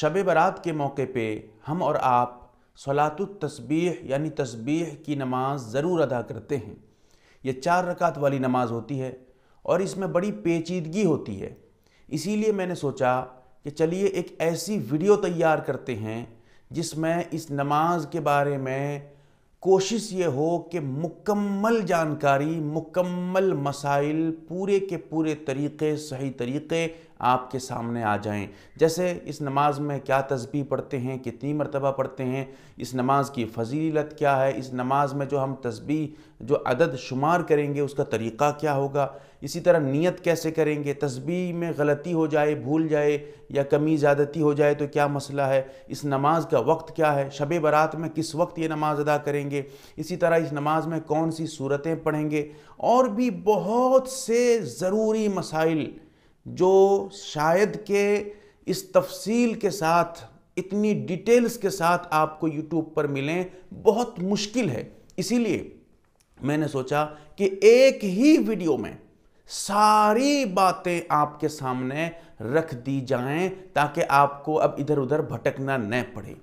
शब बारात के मौके पे हम और आप तस्बीह यानी तस्बीह की नमाज ज़रूर अदा करते हैं ये चार रकात वाली नमाज होती है और इसमें बड़ी पेचीदगी होती है इसीलिए मैंने सोचा कि चलिए एक ऐसी वीडियो तैयार करते हैं जिसमें इस नमाज के बारे में कोशिश ये हो कि मुकम्मल जानकारी मुकम्मल मसाइल पूरे के पूरे तरीक़े सही तरीक़े आपके सामने आ जाएं जैसे इस नमाज में क्या तस्बी पढ़ते हैं कितनी मरतबा पढ़ते हैं इस नमाज की फजीलत क्या है इस नमाज में जो हम तस्बी जो अदद शुमार करेंगे उसका तरीक़ा क्या होगा इसी तरह नियत कैसे करेंगे तस्बी में गलती हो जाए भूल जाए या कमी ज़्यादती हो जाए तो क्या मसला है इस नमाज का वक्त क्या है शब बारात में किस वक्त ये नमाज़ अदा करेंगे इसी तरह इस नमाज में कौन सी सूरतें पढ़ेंगे और भी बहुत से ज़रूरी मसाइल जो शायद के इस तफसील के साथ इतनी डिटेल्स के साथ आपको यूट्यूब पर मिलें बहुत मुश्किल है इसीलिए मैंने सोचा कि एक ही वीडियो में सारी बातें आपके सामने रख दी जाएं ताकि आपको अब इधर उधर भटकना न पड़े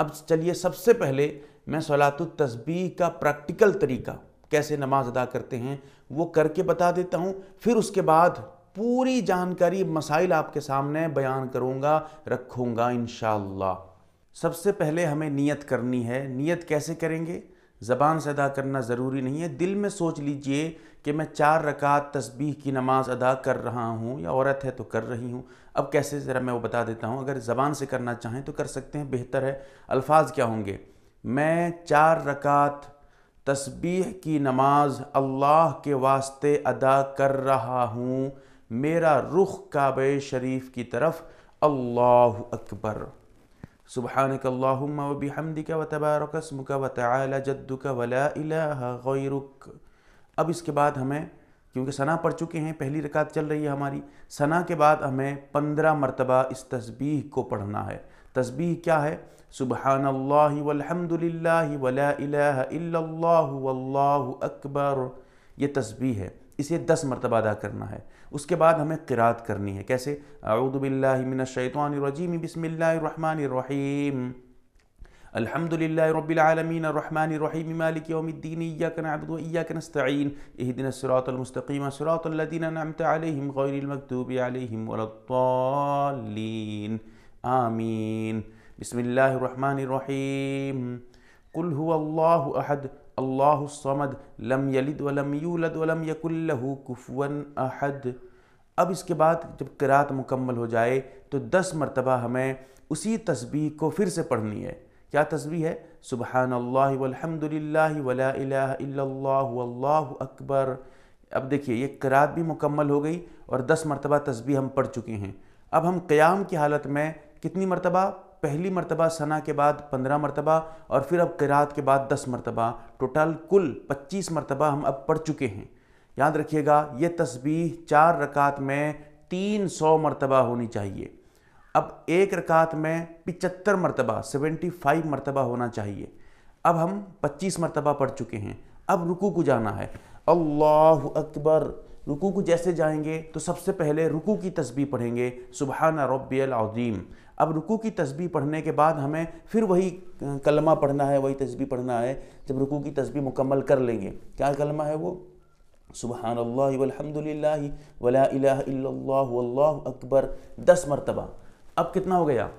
अब चलिए सबसे पहले मैं सलात तस्बी का प्रैक्टिकल तरीका कैसे नमाज अदा करते हैं वो करके बता देता हूँ फिर उसके बाद पूरी जानकारी मसाइल आपके सामने बयान करूँगा रखूँगा इन सबसे पहले हमें नियत करनी है नियत कैसे करेंगे ज़बान से अदा करना ज़रूरी नहीं है दिल में सोच लीजिए कि मैं चार रकात तस्बीह की नमाज़ अदा कर रहा हूँ या औरत है तो कर रही हूँ अब कैसे ज़रा मैं वो बता देता हूँ अगर ज़बान से करना चाहें तो कर सकते हैं बेहतर है अल्फाज क्या होंगे मैं चार रकात तस्बीह की नमाज अल्लाह के वास्ते अदा कर रहा हूँ मेरा रुख काब शरीफ की तरफ अल्लाह अकबर सुबहानकल्लाम वबी हमदी का व का व जद्दू का वला गैरुक अब इसके बाद हमें क्योंकि सना पढ़ चुके हैं पहली रकात चल रही है हमारी सना के बाद हमें पंद्रह मरतबा इस तस्बीह को पढ़ना है तस्बीह क्या है सुबहान वल्हमदिल्ला वला अकबर ये तस्बीह है इसे दस मरतबा अदा करना है उसके बाद हमें किरात करनी है कैसे अऊदबिल्लिमिनशैतवानरजीम बसमिल्लाम अलहमदिल्ला रबीआलमीन रहीम मालिकद्दीन आमीन बसमिल्लर रहीम समद लम यलिद वलम यूलद वलम यकुल्लहू कुफवन अहद अब इसके बाद जब किरात मुकम्मल हो जाए तो दस मरतबा हमें उसी तस्बीह को फिर से पढ़नी है क्या तस्वीर है सुबहान अल्लाह वला अकबर अब देखिए ये करात भी मुकम्मल हो गई और दस मरतबा तस्बी हम पढ़ चुके हैं अब हम क़याम की हालत में कितनी मरतबा पहली मरतबा सना के बाद पंद्रह मरतबा और फिर अब किरात के बाद दस मरतबा टोटल कुल पच्चीस मरतबा हम अब पढ़ चुके हैं याद रखिएगा ये तस्बी चार रकात में तीन सौ मरतबा होनी चाहिए अब एक रकात में पिचत्तर मरतबा सेवेंटी फाइव मरतबा होना चाहिए अब हम पच्चीस मरतबा पढ़ चुके हैं अब रुकू को जाना है अल्लाह अकबर रुकू को जैसे जाएंगे तो सबसे पहले रुकू की तस्वीर पढ़ेंगे सुबहाना रबीम अब रुकू की तस्वीर पढ़ने के बाद हमें फिर वही कलमा पढ़ना है वही तस्वीर पढ़ना है जब रुकू की तस्वीर मुकम्मल कर लेंगे क्या कलमा है वो सुबहान अकबर दस मरतबा अब कितना हो गया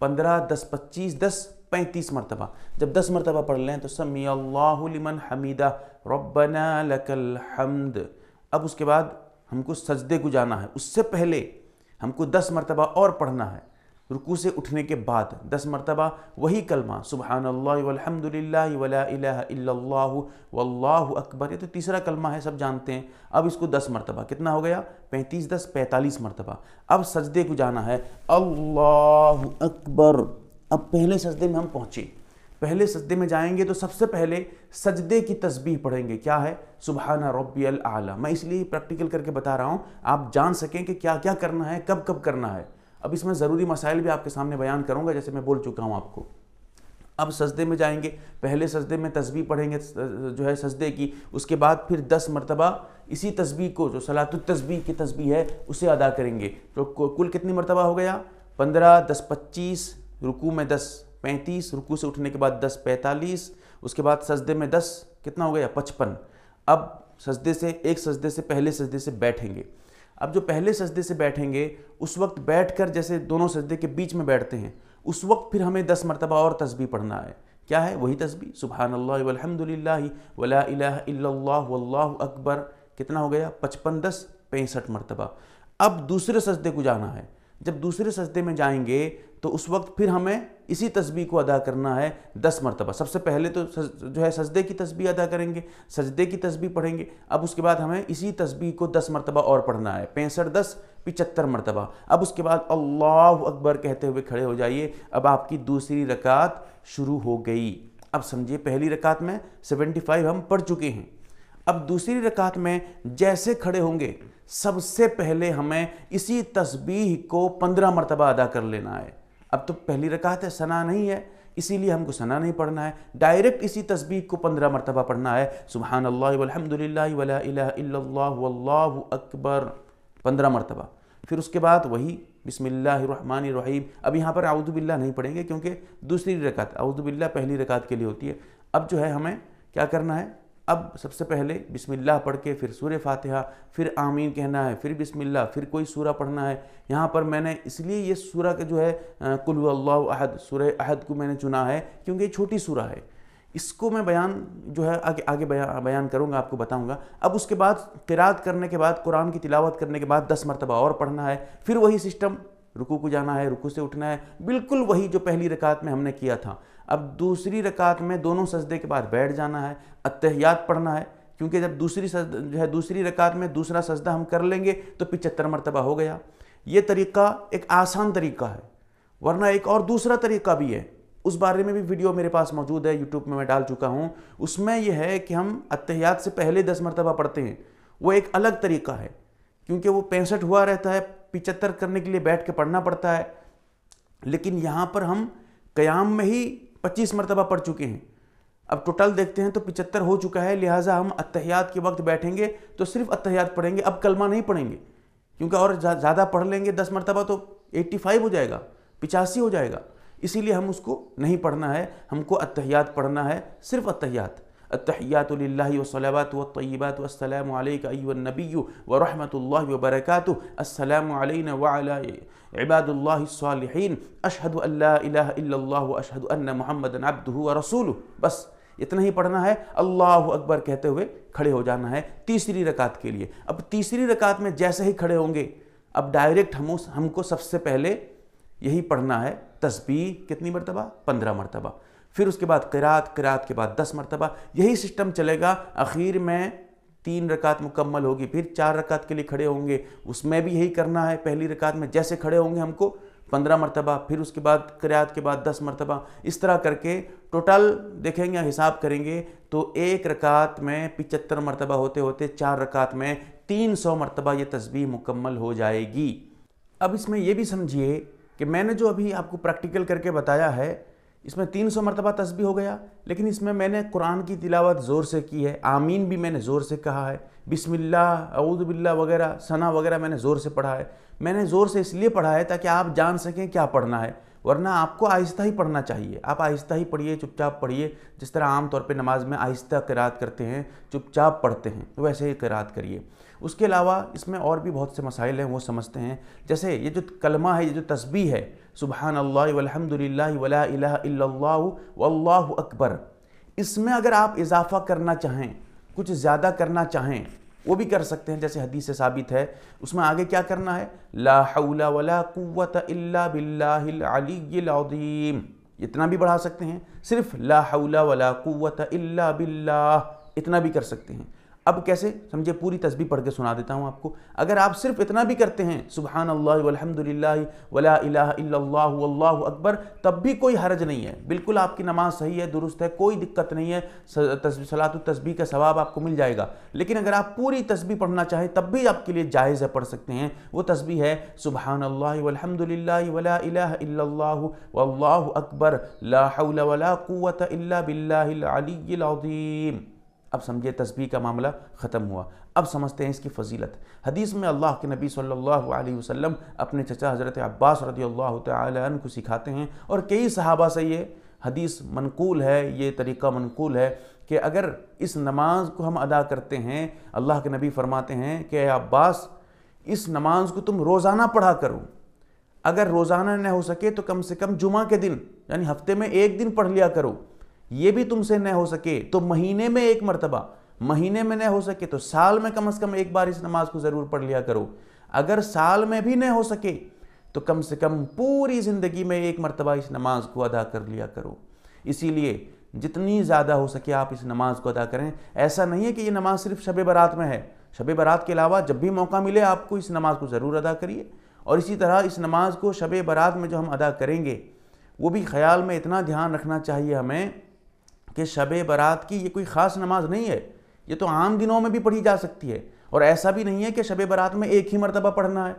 पंद्रह दस पच्चीस दस पैंतीस मरतबा जब दस मरतबा पढ़ लें तो समी अल्लाह लिमन हमीदा रबना लकल हमद अब उसके बाद हमको सजदे को जाना है उससे पहले हमको दस मरतबा और पढ़ना है रुकू से उठने के बाद दस मरतबा वही कलमा सुबहान अकबर ये तो तीसरा कलमा है सब जानते हैं अब इसको दस मरतबा कितना हो गया पैंतीस दस पैंतालीस मरतबा अब सजदे को जाना है अल्लाह अकबर अब पहले सजदे में हम पहुँचे पहले सजदे में जाएंगे तो सबसे पहले सजदे की तस्बीह पढ़ेंगे क्या है सुबहाना रब्बी अल आला मैं इसलिए प्रैक्टिकल करके बता रहा हूँ आप जान सकें कि क्या क्या करना है कब कब करना है अब इसमें ज़रूरी मसाइल भी आपके सामने बयान करूँगा जैसे मैं बोल चुका हूँ आपको अब सजदे में जाएंगे पहले सजदे में तस्बीह पढ़ेंगे जो है सजदे की उसके बाद फिर दस मरतबा इसी तस्बीह को जो सलात तस्बीह की तस्बीह है उसे अदा करेंगे तो कुल कितनी मरतबा हो गया पंद्रह दस पच्चीस रुकू में दस पैंतीस रुकू से उठने के बाद दस पैंतालीस उसके बाद सजदे में दस कितना हो गया पचपन अब सजदे से एक सजदे से पहले सजदे से बैठेंगे अब जो पहले सजदे से बैठेंगे उस वक्त बैठकर जैसे दोनों सजदे के बीच में बैठते हैं उस वक्त फिर हमें दस मरतबा और तस्बी पढ़ना है क्या है वही तस्बी सुबहान अल्लाहमदिल्ला अल्लाह अकबर कितना हो गया पचपन दस पैंसठ मरतबा अब दूसरे सजदे को जाना है जब दूसरे सजदे में जाएंगे तो उस वक्त फिर हमें इसी तस्बी को अदा करना है दस मरतबा सबसे पहले तो जो है सजदे की तस्बी अदा करेंगे सजदे की तस्बी पढ़ेंगे अब उसके बाद हमें इसी तस्बी को दस मरतबा और पढ़ना है पैंसठ दस पिचत्तर मरतबा अब उसके बाद अल्लाह अकबर कहते हुए खड़े हो जाइए अब आपकी दूसरी रकात शुरू हो गई अब समझिए पहली रकात में सेवेंटी फाइव हम पढ़ चुके हैं अब दूसरी रकात में जैसे खड़े होंगे सबसे पहले हमें इसी तस्बीह को पंद्रह मरतबा अदा कर लेना है अब तो पहली रकात है सना नहीं है इसीलिए हमको सना नहीं पढ़ना है डायरेक्ट इसी तस्बीह को पंद्रह मरतबा पढ़ना है सुबहान अकबर पंद्रह मरतबा फिर उसके बाद वही बिसमीम अब यहाँ पर आउदबिल्ला नहीं पढ़ेंगे क्योंकि दूसरी रकात आउदबिल्ला पहली रकात के लिए होती है अब जो है हमें क्या करना है अब सबसे पहले बिस्मिल्लाह पढ़ के फिर सूर्य फातिहा फिर आमीन कहना है फिर बिस्मिल्लाह फिर कोई सूरा पढ़ना है यहाँ पर मैंने इसलिए ये सूरा का जो है कुल अल्लाह अहद सूर्य अहद को मैंने चुना है क्योंकि ये छोटी सूरा है इसको मैं बयान जो है आगे आगे बया बयान करूँगा आपको बताऊँगा अब उसके बाद किरात करने के बाद कुरान की तिलावत करने के बाद दस मरतबा और पढ़ना है फिर वही सिस्टम रुकू को जाना है रुकू से उठना है बिल्कुल वही जो पहली रकात में हमने किया था अब दूसरी रकात में दोनों सजदे के बाद बैठ जाना है अत्यात पढ़ना है क्योंकि जब दूसरी सज जो है दूसरी रकात में दूसरा सजदा हम कर लेंगे तो पिचहत्तर मरतबा हो गया ये तरीका एक आसान तरीका है वरना एक और दूसरा तरीका भी है उस बारे में भी वीडियो मेरे पास मौजूद है यूट्यूब में मैं डाल चुका हूँ उसमें यह है कि हम अत्यात से पहले दस मरतबा पढ़ते हैं वो एक अलग तरीका है क्योंकि वो पैंसठ हुआ रहता है पिचहत्तर करने के लिए बैठ के पढ़ना पड़ता है लेकिन यहाँ पर हम क़याम में ही पच्चीस मरतबा पढ़ चुके हैं अब टोटल देखते हैं तो पिचहत्तर हो चुका है लिहाजा हम अतहयात के वक्त बैठेंगे तो सिर्फ अतहयात पढ़ेंगे अब कलमा नहीं पढ़ेंगे क्योंकि और ज़्यादा पढ़ लेंगे दस मरतबा तो एट्टी फाइव हो जाएगा पिचासी हो जाएगा इसीलिए हम उसको नहीं पढ़ना है हमको अतहयात पढ़ना है सिर्फ अतहयात अतहयातल वसलवात वयबात वसलम नबी व रहमत व बरक़ात असलम वबादल्लासिन अशहद अल्लाह अशहद अन्न मोहम्मद अब्दू व रसूल बस इतना ही पढ़ना है अल्लाह अकबर कहते हुए खड़े हो जाना है तीसरी रकात के लिए अब तीसरी रकात में जैसे ही खड़े होंगे अब डायरेक्ट हम हमको सबसे पहले यही पढ़ना है तस्बी कितनी मरतबा पंद्रह मरतबा फिर उसके बाद किरात किरात के बाद दस मरतबा यही सिस्टम चलेगा आखिर में तीन रकात मुकम्मल होगी फिर चार रकात के लिए खड़े होंगे उसमें भी यही करना है पहली रकात में जैसे खड़े होंगे हमको पंद्रह मरतबा फिर उसके बाद किरात के बाद दस मरतबा इस तरह करके टोटल देखेंगे हिसाब करेंगे तो एक रकात में पिचत्तर मरतबा होते होते चार रकात में तीन सौ मरतबा ये तस्वीर मुकम्मल हो जाएगी अब इसमें यह भी समझिए कि मैंने जो अभी आपको प्रैक्टिकल करके बताया है इसमें तीन सौ मरतबा तस्बी हो गया लेकिन इसमें मैंने कुरान की तिलावत ज़ोर से की है आमीन भी मैंने ज़ोर से कहा है बिसमिल्ला अऊदबिल्ला वगैरह सना वगैरह मैंने ज़ोर से पढ़ा है मैंने ज़ोर से इसलिए पढ़ा है ताकि आप जान सकें क्या पढ़ना है वरना आपको आहिस्ता ही पढ़ना चाहिए आप आहिस्ता ही पढ़िए चुपचाप पढ़िए जिस तरह आमतौर पर नमाज में आहिस्ता किरात करते हैं चुपचाप पढ़ते हैं वैसे ही किरात करिए उसके अलावा इसमें और भी बहुत से मसाइल हैं वो समझते हैं जैसे ये जो कलमा है ये जो तस्बी है सुबहान अल्लाहमदिल्ला वल्लाह अकबर इसमें अगर आप इजाफ़ा करना चाहें कुछ ज़्यादा करना चाहें वो भी कर सकते हैं जैसे हदीस से साबित है उसमें आगे क्या करना है ला वला कुवत इल्ला इतना भी बढ़ा सकते हैं सिर्फ ला वला कुवत इल्ला इतना भी कर सकते हैं अब कैसे समझे पूरी तस्वीर पढ़ के सुना देता हूँ आपको अगर आप सिर्फ इतना भी करते हैं सुबहान अल्लाह अकबर तब भी कोई हरज नहीं है बिल्कुल आपकी नमाज सही है दुरुस्त है कोई दिक्कत नहीं है सलात तस्बी का सवाब आपको मिल जाएगा लेकिन अगर आप पूरी तस्वीर पढ़ना चाहें तब भी आपके लिए जायज़ है पढ़ सकते हैं वो तस्वी है सुबहान अल्लाह अकबर बिल्लाम अब समझिए तस्बी का मामला ख़त्म हुआ अब समझते हैं इसकी फजीलत हदीस में अल्लाह के नबी सल्लल्लाहु अलैहि वसल्लम अपने चचा हज़रत अब्बास रदी अल्लाह तन को सिखाते हैं और कई सहाबा से ये हदीस मनकूल है ये तरीका मनकूल है कि अगर इस नमाज को हम अदा करते हैं अल्लाह के नबी फरमाते हैं कि अब्बास इस नमाज को तुम रोज़ाना पढ़ा करो अगर रोज़ाना न हो सके तो कम से कम जुमा के दिन यानी हफ्ते में एक दिन पढ़ लिया करो ये भी तुमसे न हो सके तो महीने में एक मरतबा महीने में न हो सके तो साल में कम से कम एक बार इस नमाज को ज़रूर पढ़ लिया करो अगर साल में भी न हो सके तो कम से कम पूरी ज़िंदगी में एक मरतबा इस नमाज को अदा कर लिया करो इसीलिए जितनी ज़्यादा हो सके आप इस नमाज को अदा करें ऐसा नहीं है कि ये नमाज सिर्फ शब बारात में है शब बारात के अलावा जब भी मौका मिले आपको इस नमाज को ज़रूर अदा करिए और इसी तरह इस नमाज को शब बारात में जो हम अदा करेंगे वो भी ख्याल में इतना ध्यान रखना चाहिए हमें कि शब बारात की ये कोई ख़ास नमाज नहीं है ये तो आम दिनों में भी पढ़ी जा सकती है और ऐसा भी नहीं है कि शब बारात में एक ही मरतबा पढ़ना है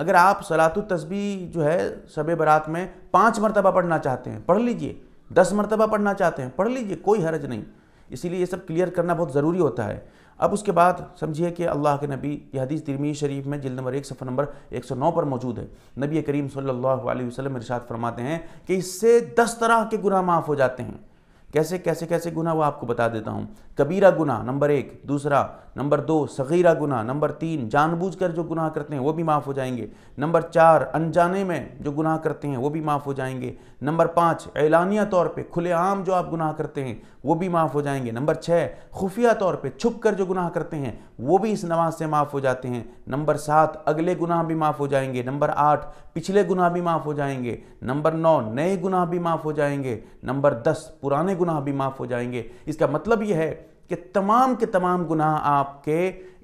अगर आप सलातु तस्बी जो है शब बारात में पाँच मरतबा पढ़ना चाहते हैं पढ़ लीजिए दस मरतबा पढ़ना चाहते हैं पढ़ लीजिए कोई हरज नहीं इसीलिए ये सब क्लियर करना बहुत ज़रूरी होता है अब उसके बाद समझिए कि अल्लाह के नबी यह हदीस तिरमी शरीफ में जिल नंबर एक सफ़र नंबर 109 पर मौजूद है नबी करीम सल्लल्लाहु अलैहि वसल्लम इरशाद फरमाते हैं कि इससे दस तरह के गुनाह माफ़ हो जाते हैं कैसे कैसे कैसे गुना वो आपको बता देता हूँ कबीरा गुना नंबर एक दूसरा नंबर दो सगीरा गुनाह नंबर तीन जानबूझकर जो गुनाह करते हैं वो भी माफ़ हो जाएंगे नंबर चार अनजाने में जो गुनाह करते हैं वो भी माफ़ हो जाएंगे नंबर पाँच ऐलानिया तौर पे खुलेआम जो आप गुनाह करते हैं वो भी माफ़ हो जाएंगे नंबर छः खुफिया तौर पे छुप कर जो गुनाह करते हैं वो भी इस नमाज से माफ़ हो जाते हैं नंबर सात अगले गुनाह भी माफ़ हो जाएंगे नंबर आठ पिछले गुनाह भी माफ़ हो जाएंगे नंबर नौ नए गुनाह भी माफ़ हो जाएंगे नंबर दस पुराने गुनाह भी माफ़ हो जाएंगे इसका मतलब यह है कि तमाम के तमाम गुनाह आपके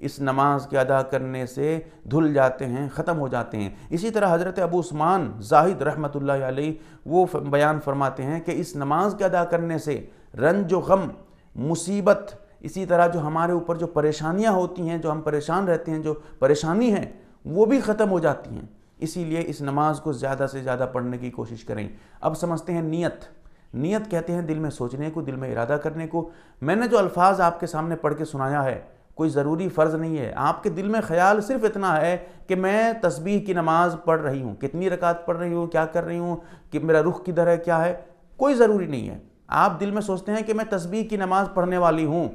इस नमाज के अदा करने से धुल जाते हैं ख़त्म हो जाते हैं इसी तरह हज़रत अबू उस्मान जाहिद रहमत आलही वो बयान फरमाते हैं कि इस नमाज के अदा करने से रंज गम मुसीबत इसी तरह जो हमारे ऊपर जो परेशानियाँ होती हैं जो हम परेशान रहते हैं जो परेशानी है वो भी ख़त्म हो जाती हैं इसीलिए इस नमाज को ज़्यादा से ज़्यादा पढ़ने की कोशिश करें अब समझते हैं नीयत नियत कहते हैं दिल में सोचने को दिल में इरादा करने को मैंने जो अल्फाज आपके सामने पढ़ के सुनाया है कोई ज़रूरी फ़र्ज़ नहीं है आपके दिल में ख्याल सिर्फ इतना है कि मैं तस्बीह की नमाज़ पढ़ रही हूँ कितनी रकात पढ़ रही हूँ क्या कर रही हूँ कि मेरा रुख किधर है क्या है कोई ज़रूरी नहीं है आप दिल में सोचते हैं कि मैं तस्बीह की नमाज़ पढ़ने वाली हूँ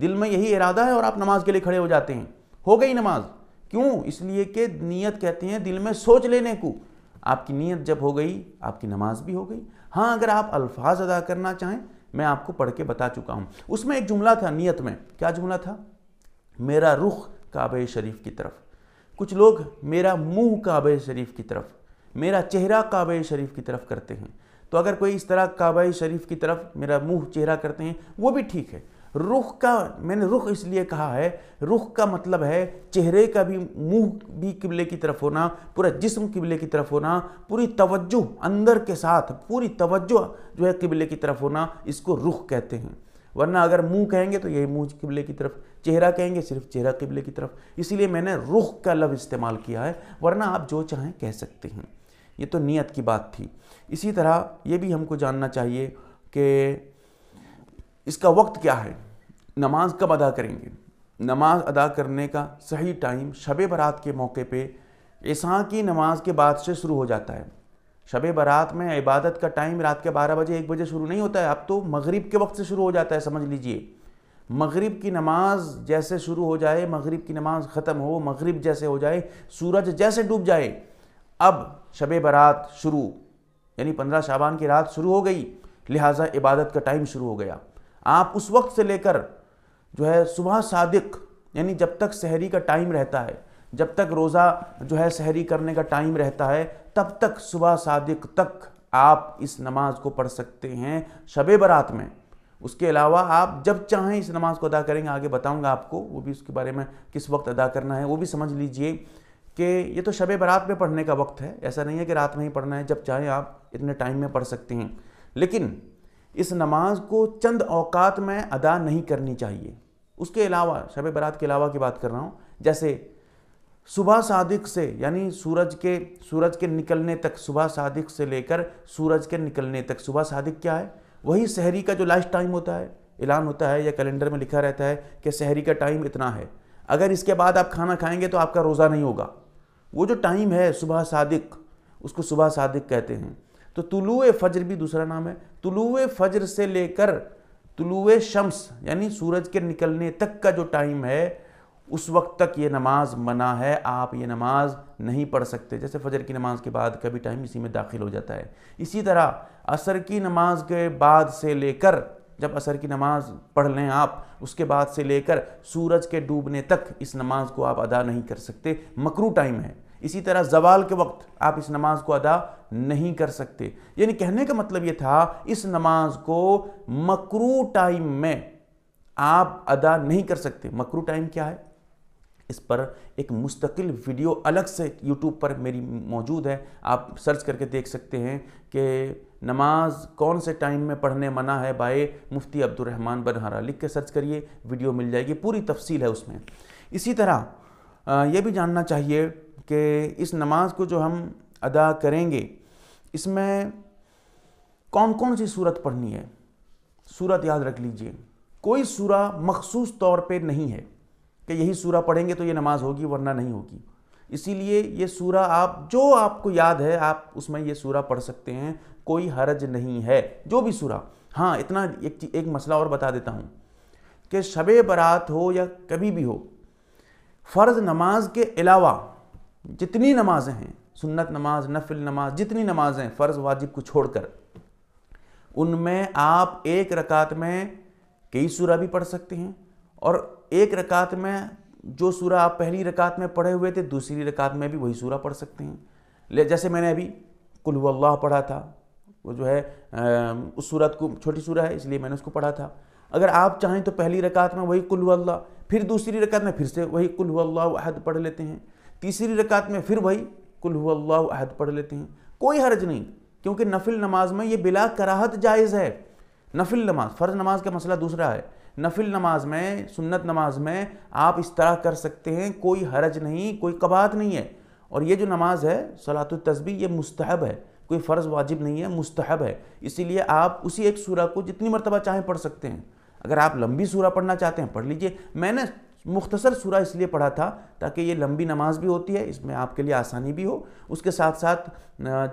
दिल में यही इरादा है और आप नमाज के लिए खड़े हो जाते हैं हो गई नमाज क्यों इसलिए कि नीयत कहते हैं दिल में सोच लेने को आपकी नीयत जब हो गई आपकी नमाज भी हो गई हाँ अगर आप अल्फाज अदा करना चाहें मैं आपको पढ़ के बता चुका हूँ उसमें एक जुमला था नीयत में क्या जुमला था मेरा रुख काब शरीफ की तरफ कुछ लोग मेरा मुंह काब शरीफ की तरफ मेरा चेहरा काब शरीफ की तरफ करते हैं तो अगर कोई इस तरह काब शरीफ की तरफ मेरा मुंह चेहरा करते हैं वो भी ठीक है रुख का मैंने रुख इसलिए कहा है रुख का मतलब है चेहरे का भी मुंह भी किबले की तरफ होना पूरा जिस्म किबले की तरफ होना पूरी तवज्जो अंदर के साथ पूरी तवज्जो जो है किबले की तरफ होना इसको रुख कहते हैं वरना अगर मुंह कहेंगे तो यही मुंह किबले की तरफ चेहरा कहेंगे सिर्फ चेहरा किबले की तरफ इसीलिए मैंने रुख का लफ्ज़ इस्तेमाल किया है वरना आप जो चाहें कह सकते हैं ये तो नीयत की बात थी इसी तरह ये भी हमको जानना चाहिए कि इसका वक्त क्या है नमाज कब अदा करेंगे नमाज अदा करने का सही टाइम शब बारात के मौके पे ऐसा की नमाज के बाद से शुरू हो जाता है शब बारात में इबादत का टाइम रात के बारह बजे एक बजे शुरू नहीं होता है अब तो मगरिब के वक्त से शुरू हो जाता है समझ लीजिए मगरिब की नमाज जैसे शुरू हो जाए मगरिब की नमाज ख़त्म हो मगरिब जैसे हो जाए सूरज जैसे डूब जाए अब शब बारात शुरू यानी पंद्रह शाबान की रात शुरू हो गई लिहाजा इबादत का टाइम शुरू हो गया आप उस वक्त से लेकर जो है सुबह सादिक यानी जब तक शहरी का टाइम रहता है जब तक रोज़ा जो है शहरी करने का टाइम रहता है तब तक सुबह सादिक तक आप इस नमाज को पढ़ सकते हैं शब बारात में उसके अलावा आप जब चाहें इस नमाज को अदा करेंगे आगे बताऊंगा आपको वो भी उसके बारे में किस वक्त अदा करना है वो भी समझ लीजिए कि ये तो शब बारात में पढ़ने का वक्त है ऐसा नहीं है कि रात में ही पढ़ना है जब चाहें आप इतने टाइम में पढ़ सकते हैं लेकिन इस नमाज को चंद अवकात में अदा नहीं करनी चाहिए उसके अलावा शब बरात के अलावा की बात कर रहा हूँ जैसे सुबह सादिक से यानी सूरज के सूरज के निकलने तक सुबह सादिक से लेकर सूरज के निकलने तक सुबह सादिक क्या है वही शहरी का जो लास्ट टाइम होता है ऐलान होता है या कैलेंडर में लिखा रहता है कि शहरी का टाइम इतना है अगर इसके बाद आप खाना खाएंगे तो आपका रोज़ा नहीं होगा वो जो टाइम है सुबह सादिक उसको सुबह सादिक कहते हैं तो तुलु फजर भी दूसरा नाम है तुलु फजर से लेकर तुलुए शम्स यानी सूरज के निकलने तक का जो टाइम है उस वक्त तक ये नमाज मना है आप ये नमाज नहीं पढ़ सकते जैसे फजर की नमाज के बाद कभी टाइम इसी में दाखिल हो जाता है इसी तरह असर की नमाज के बाद से लेकर जब असर की नमाज पढ़ लें आप उसके बाद से लेकर सूरज के डूबने तक इस नमाज को आप अदा नहीं कर सकते मकरू टाइम है इसी तरह जवाल के वक्त आप इस नमाज को अदा नहीं कर सकते यानी कहने का मतलब ये था इस नमाज को मकरू टाइम में आप अदा नहीं कर सकते मकरू टाइम क्या है इस पर एक मुस्तकिल वीडियो अलग से यूट्यूब पर मेरी मौजूद है आप सर्च करके देख सकते हैं कि नमाज कौन से टाइम में पढ़ने मना है बाय मुफ्ती अब्दुलरहमान बनहारा लिख के सर्च करिए वीडियो मिल जाएगी पूरी तफसील है उसमें इसी तरह ये भी जानना चाहिए कि इस नमाज को जो हम अदा करेंगे इसमें कौन कौन सी सूरत पढ़नी है सूरत याद रख लीजिए कोई सूरा मखसूस तौर पे नहीं है कि यही सूरा पढ़ेंगे तो ये नमाज होगी वरना नहीं होगी इसीलिए ये सूरा आप जो आपको याद है आप उसमें ये सूरा पढ़ सकते हैं कोई हरज नहीं है जो भी सूरा हाँ इतना एक एक मसला और बता देता हूँ कि शब बरात हो या कभी भी हो फ़र्ज़ नमाज के अलावा जितनी नमाजें हैं सुन्नत नमाज नफिल नमाज जितनी नमाजें फ़र्ज़ वाजिब को छोड़कर उनमें आप एक रकात में कई सूरा भी पढ़ सकते हैं और एक रकात में जो सूरा आप पहली रकात में पढ़े हुए थे दूसरी रकात में भी वही सूरा पढ़ सकते हैं ले जैसे मैंने अभी कुल पढ़ा था वो जो है उस सूरत को छोटी सूरा है इसलिए मैंने उसको पढ़ा था अगर आप चाहें तो पहली रकात में वही कुल फिर दूसरी रकात में फिर से वही कुल अहद पढ़ लेते हैं तीसरी रकात में फिर वही कुल अहद पढ़ लेते हैं कोई हर्ज नहीं क्योंकि नफिल नमाज में ये बिला कराहत जायज़ है नफिल नमाज फ़र्ज़ नमाज का मसला दूसरा है नफिल नमाज में सुन्नत नमाज में आप इस तरह कर सकते हैं कोई हरज नहीं कोई कबात नहीं है और ये जो नमाज है सलात तस्बी ये मुस्तहब है कोई फ़र्ज़ वाजिब नहीं है मुस्तहब है इसीलिए आप उसी एक सूरा को जितनी मरतबा चाहें पढ़ सकते हैं अगर आप लंबी सूरा पढ़ना चाहते हैं पढ़ लीजिए मैंने मुख्तसर सूरा इसलिए पढ़ा था ताकि ये लंबी नमाज भी होती है इसमें आपके लिए आसानी भी हो उसके साथ साथ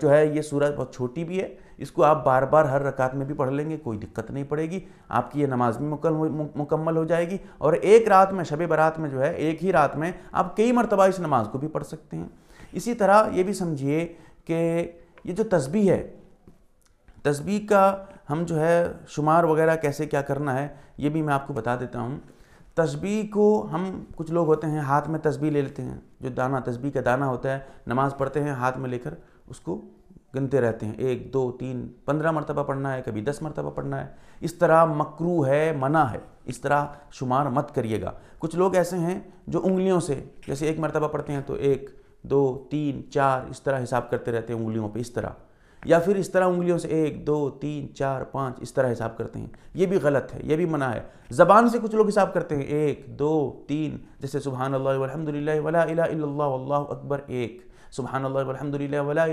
जो है ये सूरा बहुत छोटी भी है इसको आप बार बार हर रकात में भी पढ़ लेंगे कोई दिक्कत नहीं पड़ेगी आपकी ये नमाज भी मुकम्मल हो जाएगी और एक रात में शब बारात में जो है एक ही रात में आप कई मरतबा इस नमाज को भी पढ़ सकते हैं इसी तरह ये भी समझिए कि ये जो तस्बी है तस्बी का हम जो है शुमार वगैरह कैसे क्या करना है ये भी मैं आपको बता देता हूँ तस्बी को हम कुछ लोग होते हैं हाथ में तस्बी ले लेते हैं जो दाना तस्बी का दाना होता है नमाज़ पढ़ते हैं हाथ में लेकर उसको गिनते रहते हैं एक दो तीन पंद्रह मरतबा पढ़ना है कभी दस मरतबा पढ़ना है इस तरह मकरू है मना है इस तरह शुमार मत करिएगा कुछ लोग ऐसे हैं जो उंगलियों से जैसे एक मरतबा पढ़ते हैं तो एक दो तीन चार इस तरह हिसाब करते रहते हैं उंगलियों पर इस तरह या फिर इस तरह उंगलियों से एक दो तीन चार पाँच इस तरह हिसाब करते हैं ये भी गलत है ये भी मना है ज़बान से कुछ लोग हिसाब करते हैं एक दो तीन जैसे सुबहान अकबर एक सुबहानल्लाहमदिल्लाह वला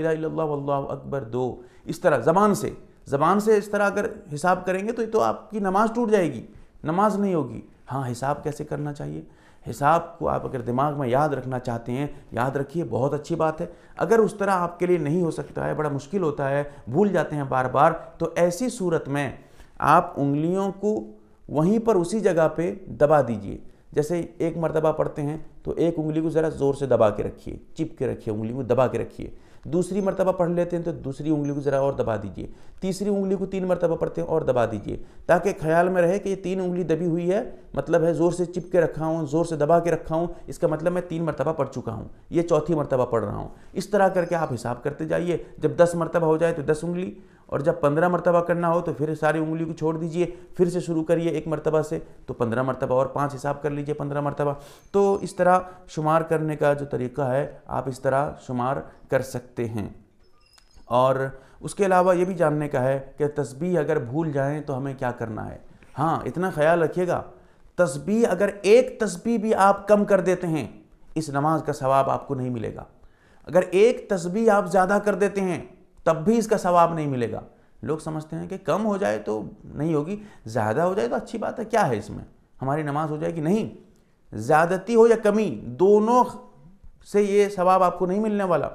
अकबर दो इस तरह ज़बान से ज़बान से इस तरह अगर हिसाब करेंगे तो ये तो आपकी नमाज़ टूट जाएगी नमाज नहीं होगी हाँ हिसाब कैसे करना चाहिए हिसाब को आप अगर दिमाग में याद रखना चाहते हैं याद रखिए बहुत अच्छी बात है अगर उस तरह आपके लिए नहीं हो सकता तो है बड़ा मुश्किल होता है भूल जाते हैं बार बार तो ऐसी सूरत में आप उंगलियों को वहीं पर उसी जगह पे दबा दीजिए जैसे एक मरतबा पढ़ते हैं तो एक उंगली को ज़रा ज़ोर से दबा के रखिए चिप के रखिए उंगली को दबा के रखिए दूसरी मरतबा पढ़ लेते हैं तो दूसरी उंगली को ज़रा और दबा दीजिए तीसरी उंगली को तीन मरतबा पढ़ते हैं और दबा दीजिए ताकि ख्याल में रहे कि ये तीन उंगली दबी हुई है मतलब है ज़ोर से चिपके रखा हूँ ज़ोर से दबा के रखा हूँ इसका मतलब मैं तीन मरतबा पढ़ चुका हूँ ये चौथी मरतबा पढ़ रहा हूँ इस तरह करके आप हिसाब करते जाइए जब दस मरतबा हो जाए तो दस उंगली और जब पंद्रह मरतबा करना हो तो फिर सारी उंगली को छोड़ दीजिए फिर से शुरू करिए एक मरतबा से तो पंद्रह मरतबा और पाँच हिसाब कर लीजिए पंद्रह मरतबा तो इस तरह शुमार करने का जो तरीका है आप इस तरह शुमार कर सकते हैं और उसके अलावा ये भी जानने का है कि तस्बी अगर भूल जाएँ तो हमें क्या करना है हाँ इतना ख्याल रखिएगा तस्बी अगर एक तस्बी भी आप कम कर देते हैं इस नमाज का सवाब आपको नहीं मिलेगा अगर एक तस्बी आप ज़्यादा कर देते हैं तब भी इसका सवाब नहीं मिलेगा लोग समझते हैं कि कम हो जाए तो नहीं होगी ज़्यादा हो जाए तो अच्छी बात है क्या है इसमें हमारी नमाज हो जाएगी नहीं ज़्यादती हो या कमी दोनों से ये सवाब आपको नहीं मिलने वाला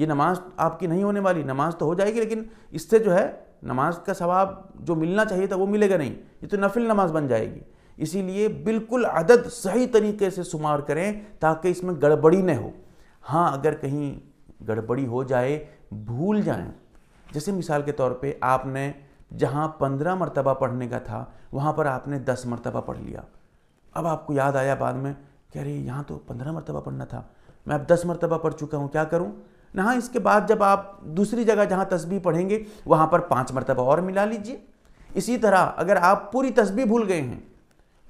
ये नमाज आपकी नहीं होने वाली नमाज तो हो जाएगी लेकिन इससे जो है नमाज का सवाब जो मिलना चाहिए था वो मिलेगा नहीं ये तो नफिल नमाज बन जाएगी इसीलिए बिल्कुल अदद सही तरीके से शुमार करें ताकि इसमें गड़बड़ी न हो हाँ अगर कहीं गड़बड़ी हो जाए भूल जाएं जैसे मिसाल के तौर पे आपने जहाँ पंद्रह मरतबा पढ़ने का था वहाँ पर आपने दस मरतबा पढ़ लिया अब आपको याद आया बाद में कि अरे यहाँ तो पंद्रह मरतबा पढ़ना था मैं अब दस मरतबा पढ़ चुका हूँ क्या करूँ ना हाँ, इसके बाद जब आप दूसरी जगह जहाँ तस्बी पढ़ेंगे वहाँ पर पाँच मरतबा और मिला लीजिए इसी तरह अगर आप पूरी तस्बी भूल गए हैं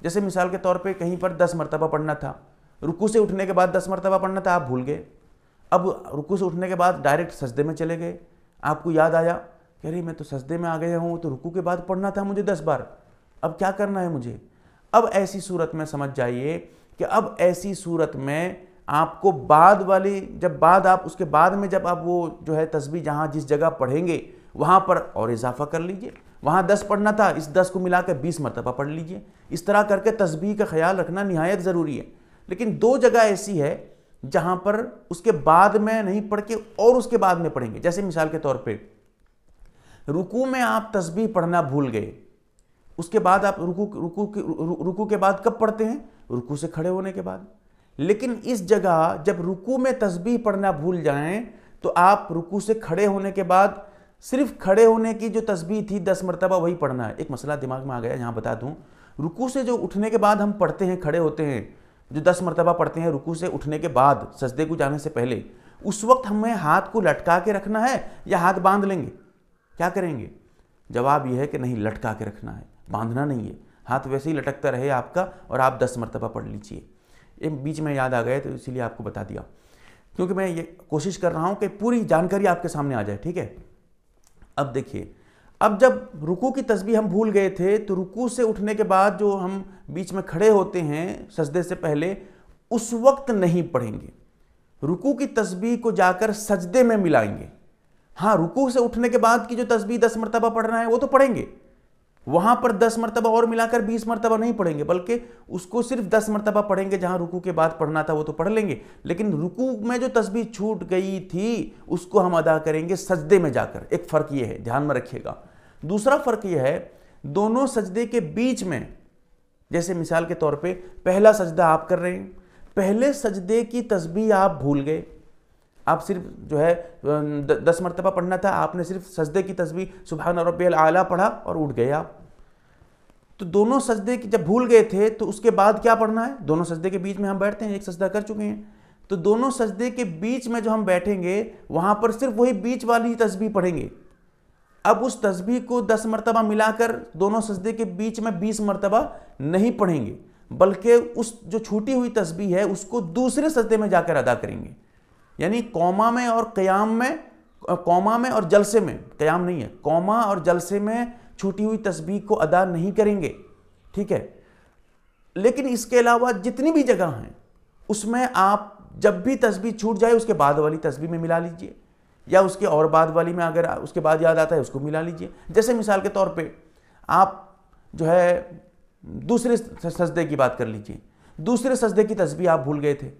जैसे मिसाल के तौर पे कहीं पर दस मरतबा पढ़ना था रुकू से उठने के बाद दस मरतबा पढ़ना था आप भूल गए अब रुकू से उठने के बाद डायरेक्ट सजदे में चले गए आपको याद आया कह रही मैं तो सजदे में आ गया हूँ तो रुकू के बाद पढ़ना था मुझे दस बार अब क्या करना है मुझे अब ऐसी सूरत में समझ जाइए कि अब ऐसी सूरत में आपको बाद वाली जब बाद आप उसके बाद में जब आप वो जो है तस्वीर जहाँ जिस जगह पढ़ेंगे वहाँ पर और इजाफा कर लीजिए वहाँ दस पढ़ना था इस दस को मिला कर बीस मरतबा पढ़ लीजिए इस तरह करके तस्वीर का ख्याल रखना नहायत ज़रूरी है लेकिन दो जगह ऐसी है जहां पर उसके बाद में नहीं पढ़ के और उसके बाद में पढ़ेंगे जैसे मिसाल के तौर पे रुकू में आप तस्बीह पढ़ना भूल गए उसके बाद आप रुकू रुकू के रुकू के बाद कब पढ़ते हैं रुकू से खड़े होने के बाद लेकिन इस जगह जब रुकू में तस्बीह पढ़ना भूल जाएं तो आप रुकू से खड़े होने के बाद सिर्फ खड़े होने की जो तस्बीह थी दस मरतबा वही पढ़ना है एक मसला दिमाग में आ गया यहाँ बता दूँ रुकू से जो उठने के बाद हम पढ़ते हैं खड़े होते हैं जो दस मरतबा पढ़ते हैं रुकू से उठने के बाद सजदे को जाने से पहले उस वक्त हमें हाथ को लटका के रखना है या हाथ बांध लेंगे क्या करेंगे जवाब यह है कि नहीं लटका के रखना है बांधना नहीं है हाथ वैसे ही लटकता रहे आपका और आप दस मरतबा पढ़ लीजिए ये बीच में याद आ गए तो इसीलिए आपको बता दिया क्योंकि मैं ये कोशिश कर रहा हूँ कि पूरी जानकारी आपके सामने आ जाए ठीक है अब देखिए अब जब रुकू की तस्वीर हम भूल गए थे तो रुकू से उठने के बाद जो हम बीच में खड़े होते हैं सजदे से पहले उस वक्त नहीं पढ़ेंगे रुकू की तस्वीर को जाकर सजदे में मिलाएंगे हाँ रुकू से उठने के बाद की जो तस्वीर दस मरतबा पढ़ है वो तो पढ़ेंगे वहां पर दस मरतबा और मिलाकर बीस मरतबा नहीं पढ़ेंगे बल्कि उसको सिर्फ दस मरतबा पढ़ेंगे जहां रुकू के बाद पढ़ना था वो तो पढ़ लेंगे लेकिन रुकू में जो तस्वीर छूट गई थी उसको हम अदा करेंगे सजदे में जाकर एक फ़र्क ये है ध्यान में रखिएगा दूसरा फ़र्क यह है दोनों सजदे के बीच में जैसे मिसाल के तौर पर पहला सजदा आप कर रहे हैं पहले सजदे की तस्बी आप भूल गए आप सिर्फ जो है दस मरतबा पढ़ना था आपने सिर्फ सजदे की तस्वीर सुबह रब आला पढ़ा और उठ गए आप तो दोनों सजदे की जब भूल गए थे तो उसके बाद क्या पढ़ना है दोनों सजदे के बीच में हम बैठते हैं एक सजदा कर चुके हैं तो दोनों सजदे के बीच में जो हम बैठेंगे वहाँ पर सिर्फ वही बीच वाली ही तस्वीर पढ़ेंगे अब उस तस्वीर को दस मरतबा मिलाकर दोनों सजदे के बीच में बीस मरतबा नहीं पढ़ेंगे बल्कि उस जो छूटी हुई तस्वीर है उसको दूसरे सजदे में जाकर अदा करेंगे यानी कौमा में और क्याम में कौमा में और जलसे में क़याम नहीं है कौमा और जलसे में छूटी हुई तस्बीह को अदा नहीं करेंगे ठीक है लेकिन इसके अलावा जितनी भी जगह हैं उसमें आप जब भी तस्बीह छूट जाए उसके बाद वाली तस्बीह में मिला लीजिए या उसके और बाद वाली में अगर उसके बाद याद आता है उसको मिला लीजिए जैसे मिसाल के तौर पे आप जो है दूसरे सजदे की बात कर लीजिए दूसरे सजदे की तस्बीह आप भूल गए थे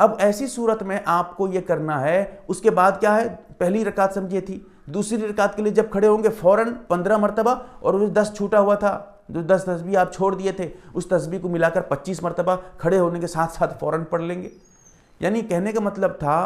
अब ऐसी सूरत में आपको ये करना है उसके बाद क्या है पहली रकात समझिए थी दूसरी रकात के लिए जब खड़े होंगे फ़ौरन पंद्रह मरतबा और उस दस छूटा हुआ था जो दस तस्वीर आप छोड़ दिए थे उस तस्वीर को मिलाकर पच्चीस मरतबा खड़े होने के साथ साथ फ़ौरन पढ़ लेंगे यानी कहने का मतलब था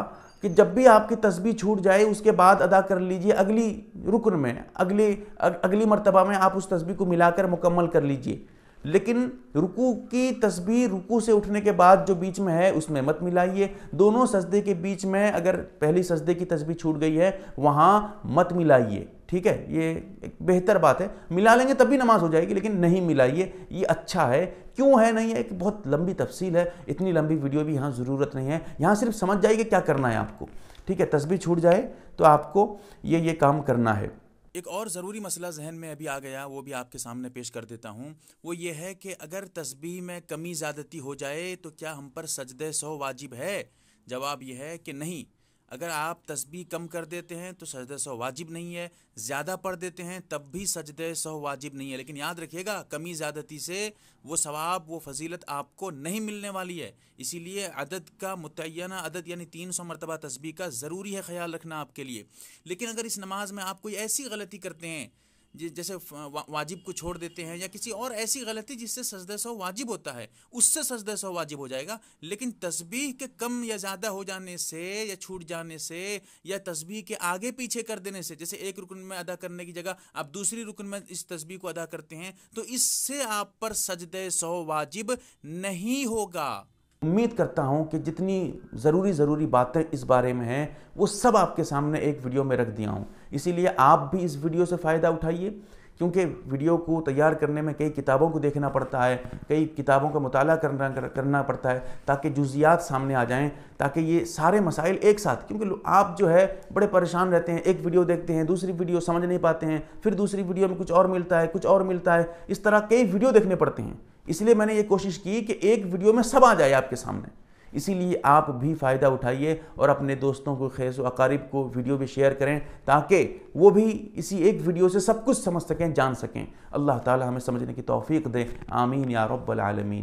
कि जब भी आपकी तस्वीर छूट जाए उसके बाद अदा कर लीजिए अगली रुकन में अगली अगली मरतबा में आप उस तस्वीर को मिलाकर मुकम्मल कर लीजिए लेकिन रुकू की तस्वीर रुकू से उठने के बाद जो बीच में है उसमें मत मिलाइए दोनों सजदे के बीच में अगर पहली सजदे की तस्वीर छूट गई है वहाँ मत मिलाइए ठीक है ये एक बेहतर बात है मिला लेंगे तब भी नमाज हो जाएगी लेकिन नहीं मिलाइए ये अच्छा है क्यों है नहीं है एक बहुत लंबी तफसील है इतनी लंबी वीडियो भी यहाँ ज़रूरत नहीं है यहाँ सिर्फ समझ जाइए क्या करना है आपको ठीक है तस्वीर छूट जाए तो आपको ये ये काम करना है एक और ज़रूरी मसला जहन में अभी आ गया वो भी आपके सामने पेश कर देता हूँ वो ये है कि अगर तस्बी में कमी ज़्यादती हो जाए तो क्या हम पर सजद सौ वाजिब है जवाब यह है कि नहीं अगर आप तस्बी कम कर देते हैं तो सजद सौ वाजिब नहीं है ज़्यादा पढ़ देते हैं तब भी सजद सौ वाजिब नहीं है लेकिन याद रखिएगा कमी ज़्यादती से वो सवाब वो फजीलत आपको नहीं मिलने वाली है इसीलिए अदद का मुतना अदद यानी तीन सौ मरतबा तस्बी का ज़रूरी है ख्याल रखना आपके लिए लेकिन अगर इस नमाज में आप कोई ऐसी गलती करते हैं जैसे वाजिब को छोड़ देते हैं या किसी और ऐसी गलती जिससे सजद सौ वाजिब होता है उससे सजद सौ वाजिब हो जाएगा लेकिन तस्बीह के कम या ज़्यादा हो जाने से या छूट जाने से या तस्बीह के आगे पीछे कर देने से जैसे एक रुकन में अदा करने की जगह आप दूसरी रुकन में इस तस्बीह को अदा करते हैं तो इससे आप पर सजद सौ वाजिब नहीं होगा उम्मीद करता हूँ कि जितनी ज़रूरी ज़रूरी बातें इस बारे में हैं वो सब आपके सामने एक वीडियो में रख दिया हूँ इसीलिए आप भी इस वीडियो से फ़ायदा उठाइए क्योंकि वीडियो को तैयार करने में कई किताबों को देखना पड़ता है कई किताबों का मुताला करना करना पड़ता है ताकि जुजियात सामने आ जाएं ताकि ये सारे मसाइल एक साथ क्योंकि आप जो है बड़े परेशान रहते हैं एक वीडियो देखते हैं दूसरी वीडियो समझ नहीं पाते हैं फिर दूसरी वीडियो में कुछ और मिलता है कुछ और मिलता है इस तरह कई वीडियो देखने पड़ते हैं इसलिए मैंने ये कोशिश की कि एक वीडियो में सब आ जाए आपके सामने इसीलिए आप भी फ़ायदा उठाइए और अपने दोस्तों को खैस अकारीब को वीडियो भी शेयर करें ताकि वो भी इसी एक वीडियो से सब कुछ समझ सकें जान सकें अल्लाह ताला हमें समझने की तौफीक दें आमीन या रब्बल आलमीन